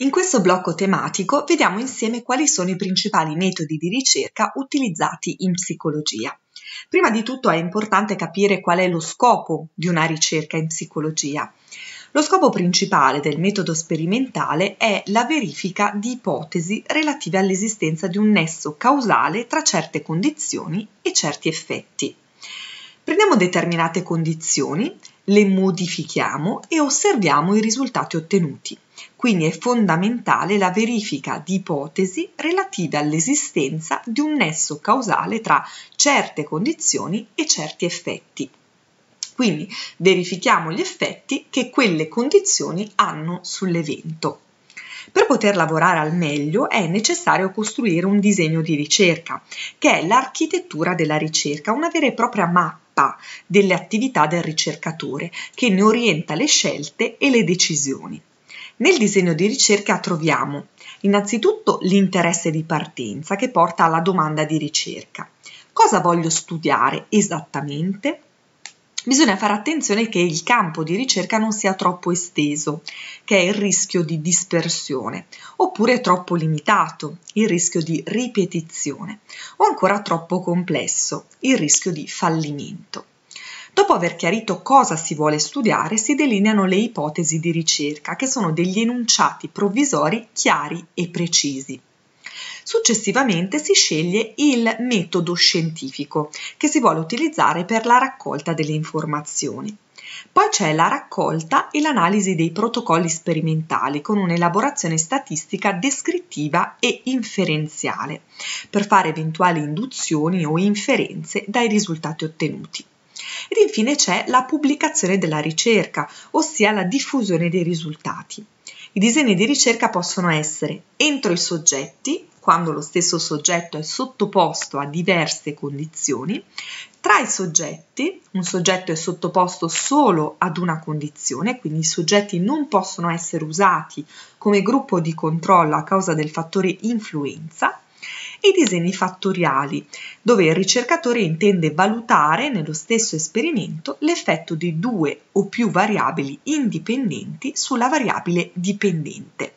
In questo blocco tematico vediamo insieme quali sono i principali metodi di ricerca utilizzati in psicologia. Prima di tutto è importante capire qual è lo scopo di una ricerca in psicologia. Lo scopo principale del metodo sperimentale è la verifica di ipotesi relative all'esistenza di un nesso causale tra certe condizioni e certi effetti. Prendiamo determinate condizioni, le modifichiamo e osserviamo i risultati ottenuti. Quindi è fondamentale la verifica di ipotesi relative all'esistenza di un nesso causale tra certe condizioni e certi effetti. Quindi verifichiamo gli effetti che quelle condizioni hanno sull'evento. Per poter lavorare al meglio è necessario costruire un disegno di ricerca, che è l'architettura della ricerca, una vera e propria mappa delle attività del ricercatore che ne orienta le scelte e le decisioni. Nel disegno di ricerca troviamo innanzitutto l'interesse di partenza che porta alla domanda di ricerca. Cosa voglio studiare esattamente? Bisogna fare attenzione che il campo di ricerca non sia troppo esteso, che è il rischio di dispersione, oppure troppo limitato, il rischio di ripetizione, o ancora troppo complesso, il rischio di fallimento. Dopo aver chiarito cosa si vuole studiare, si delineano le ipotesi di ricerca, che sono degli enunciati provvisori chiari e precisi. Successivamente si sceglie il metodo scientifico che si vuole utilizzare per la raccolta delle informazioni. Poi c'è la raccolta e l'analisi dei protocolli sperimentali con un'elaborazione statistica descrittiva e inferenziale per fare eventuali induzioni o inferenze dai risultati ottenuti. Ed infine c'è la pubblicazione della ricerca, ossia la diffusione dei risultati. I disegni di ricerca possono essere entro i soggetti, quando lo stesso soggetto è sottoposto a diverse condizioni, tra i soggetti, un soggetto è sottoposto solo ad una condizione, quindi i soggetti non possono essere usati come gruppo di controllo a causa del fattore influenza, i disegni fattoriali, dove il ricercatore intende valutare nello stesso esperimento l'effetto di due o più variabili indipendenti sulla variabile dipendente.